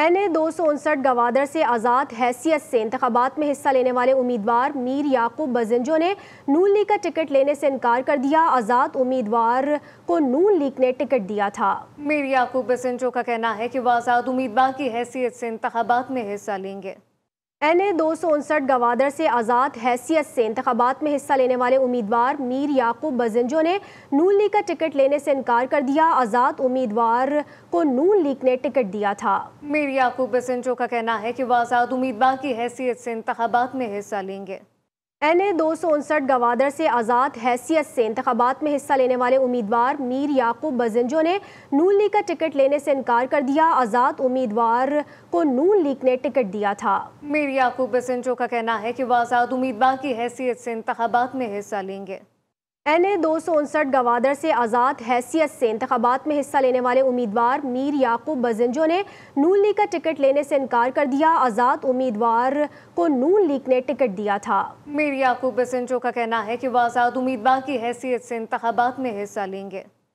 N A दो सौ उनसठ गवादर से आज़ाद हैसियत से इंतबात में हिस्सा लेने वाले उम्मीदवार मीर याकूब बजेंजो ने नून लीग का टिकट लेने से इनकार कर दिया आज़ाद उम्मीदवार को नून लीग ने टिकट दिया था मीर याकूब बजेंजो का कहना है कि वह आज़ाद उम्मीदवार की हैसियत से इंतबात में हिस्सा लेंगे एन ए दो सौ उनसठ गवादर से आज़ाद हैसियत से इंतबात में हिस्सा लेने वाले उम्मीदवार मीर याकूब बजेंजो ने नून लीग का टिकट लेने से इनकार कर दिया आज़ाद उम्मीदवार को नून लीग ने टिकट दिया था मीर याकूब बजेंजो का कहना है कि वह आज़ाद उम्मीदवार की हैसियत से इंतबात में हिस्सा लेंगे एन ए दो सौ उनसठ गवादर से आज़ाद हैसियत से इंतबात में हिस्सा लेने वाले उम्मीदवार मीर याकूब बजेंजो ने नून लीग का टिकट लेने से इनकार कर दिया आज़ाद उम्मीदवार को नून लीग ने टिकट दिया था मीर याकूब बजेंजो का कहना है कि वह आज़ाद उम्मीदवार की हैसियत से इंतबात में हिस्सा लेंगे एन ए दो सौ उनसठ गवादर से आज़ाद हैसियत से इंतबात में हिस्सा लेने वाले उम्मीदवार मीर याकूब बजेंजो ने नून लीग का टिकट लेने से इनकार कर दिया आज़ाद उम्मीदवार को नून लीग ने टिकट दिया था मीर याकूब बजेंजो का कहना है कि वह आज़ाद उम्मीदवार की हैसियत से इंतबात में हिस्सा लेंगे